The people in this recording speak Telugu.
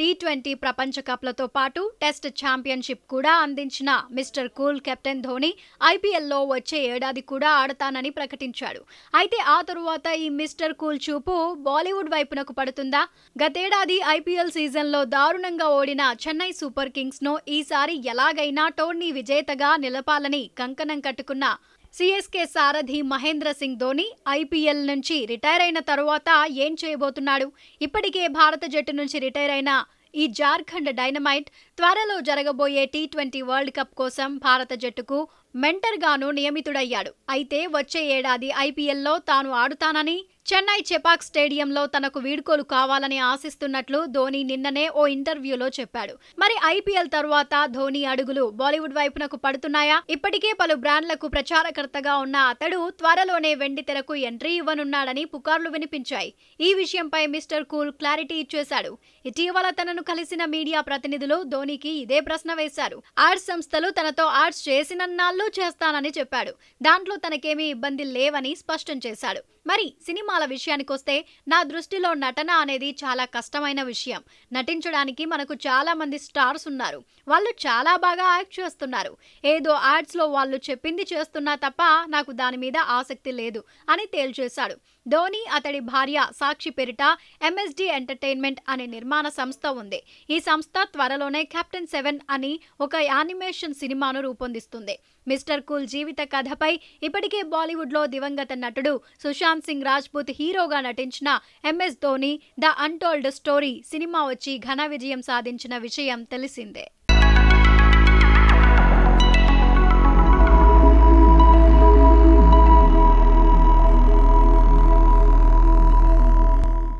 టీ ట్వంటీ ప్రపంచ కప్లతో పాటు టెస్ట్ ఛాంపియన్షిప్ కూడా అందించిన మిస్టర్ కూల్ కెప్టెన్ ధోని ఐపీఎల్లో వచ్చే ఏడాది కూడా ఆడతానని ప్రకటించాడు అయితే ఆ తరువాత ఈ మిస్టర్ కూల్ చూపు బాలీవుడ్ వైపునకు పడుతుందా గతేడాది ఐపీఎల్ సీజన్లో దారుణంగా ఓడిన చెన్నై సూపర్ కింగ్స్ను ఈసారి ఎలాగైనా టోర్నీ విజేతగా నిలపాలని కంకణం కట్టుకున్న సిఎస్కే సారథి మహేంద్ర సింగ్ ధోని ఐపీఎల్ నుంచి రిటైర్ అయిన తరువాత ఏం చేయబోతున్నాడు ఇప్పటికే భారత జట్టు నుంచి రిటైర్ అయిన ఈ జార్ఖండ్ డైనమైట్ త్వరలో జరగబోయే టీ ట్వంటీ వరల్డ్ కప్ కోసం భారత జట్టుకు మెంటర్గాను నియమితుడయ్యాడు అయితే వచ్చే ఏడాది ఐపీఎల్లో తాను ఆడుతానని చెన్నై చెపాక్ స్టేడియంలో తనకు వీడ్కోలు కావాలని ఆశిస్తున్నట్లు ధోని నిన్ననే ఓ ఇంటర్వ్యూలో చెప్పాడు మరి ఐపీఎల్ తర్వాత ధోని అడుగులు బాలీవుడ్ వైపునకు పడుతున్నాయా ఇప్పటికే పలు బ్రాండ్లకు ప్రచారకర్తగా ఉన్న అతడు త్వరలోనే వెండి తెరకు ఎంట్రీ ఇవ్వనున్నాడని పుకార్లు వినిపించాయి ఈ విషయంపై మిస్టర్ కూల్ క్లారిటీ ఇచ్చేశాడు ఇటీవల తనను కలిసిన మీడియా ప్రతినిధులు ధోనికి ఇదే ప్రశ్న వేశారు ఆర్ట్స్ సంస్థలు తనతో ఆర్ట్స్ చేసినన్నాళ్ళు చేస్తానని చెప్పాడు దాంట్లో తనకేమీ ఇబ్బంది లేవని స్పష్టం చేశాడు మరి సినిమాల విషయానికొస్తే నా దృష్టిలో నటన అనేది చాలా కష్టమైన విషయం నటించడానికి మనకు చాలా మంది స్టార్స్ ఉన్నారు వాళ్ళు చాలా బాగా యాక్ట్ చేస్తున్నారు ఏదో యాడ్స్లో వాళ్ళు చెప్పింది చేస్తున్నా తప్ప నాకు దాని మీద ఆసక్తి లేదు అని తేల్చేశాడు ధోని అతడి భార్య సాక్షి పెరిట ఎంఎస్డి ఎంటర్టైన్మెంట్ అనే నిర్మాణ సంస్థ ఉంది ఈ సంస్థ త్వరలోనే కెప్టెన్ సెవెన్ అని ఒక యానిమేషన్ సినిమాను రూపొందిస్తుంది మిస్టర్ కూల్ జీవిత కథపై ఇప్పటికే బాలీవుడ్లో దివంగత నటుడు సుశాంత్ సింగ్ రాజ్పూత్ హీరోగా నటించిన MS Dhoni the untold story సినిమా వచ్చి ఘన విజయం సాధించిన విషయం తెలిసిందే